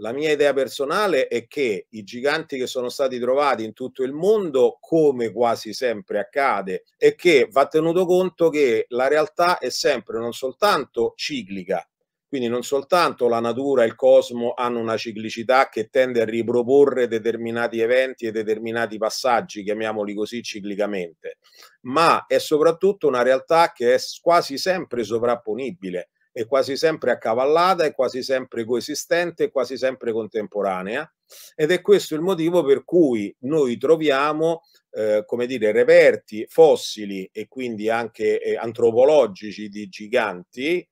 La mia idea personale è che i giganti che sono stati trovati in tutto il mondo, come quasi sempre accade, è che va tenuto conto che la realtà è sempre non soltanto ciclica, quindi non soltanto la natura e il cosmo hanno una ciclicità che tende a riproporre determinati eventi e determinati passaggi, chiamiamoli così ciclicamente, ma è soprattutto una realtà che è quasi sempre sovrapponibile è quasi sempre accavallata, è quasi sempre coesistente, è quasi sempre contemporanea ed è questo il motivo per cui noi troviamo eh, come dire, reperti fossili e quindi anche eh, antropologici di giganti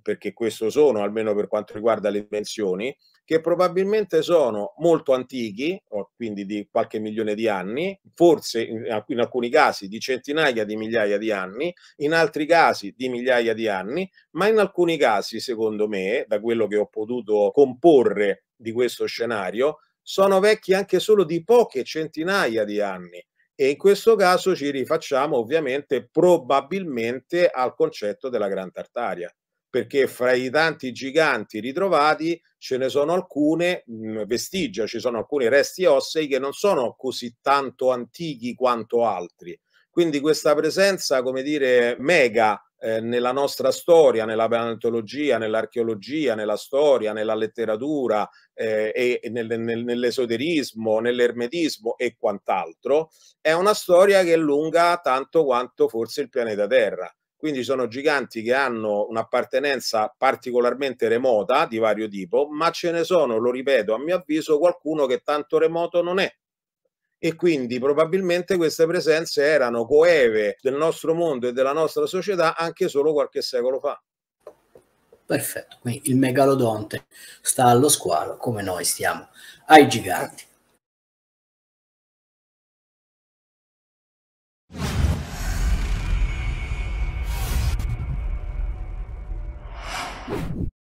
perché questo sono, almeno per quanto riguarda le dimensioni, che probabilmente sono molto antichi, quindi di qualche milione di anni, forse in alcuni casi di centinaia di migliaia di anni, in altri casi di migliaia di anni, ma in alcuni casi, secondo me, da quello che ho potuto comporre di questo scenario, sono vecchi anche solo di poche centinaia di anni. E in questo caso ci rifacciamo ovviamente probabilmente al concetto della Gran Tartaria perché fra i tanti giganti ritrovati ce ne sono alcune mh, mm, vestigia, ci sono alcuni resti ossei che non sono così tanto antichi quanto altri. Quindi questa presenza, come dire, mega eh, nella nostra storia, nella paleontologia, nell'archeologia, nella storia, nella letteratura, eh, e, nel, nel, nell'esoterismo, nell'ermetismo e quant'altro, è una storia che è lunga tanto quanto forse il pianeta Terra quindi sono giganti che hanno un'appartenenza particolarmente remota di vario tipo, ma ce ne sono, lo ripeto, a mio avviso qualcuno che tanto remoto non è. E quindi probabilmente queste presenze erano coeve del nostro mondo e della nostra società anche solo qualche secolo fa. Perfetto, quindi il megalodonte sta allo squalo come noi stiamo ai giganti. you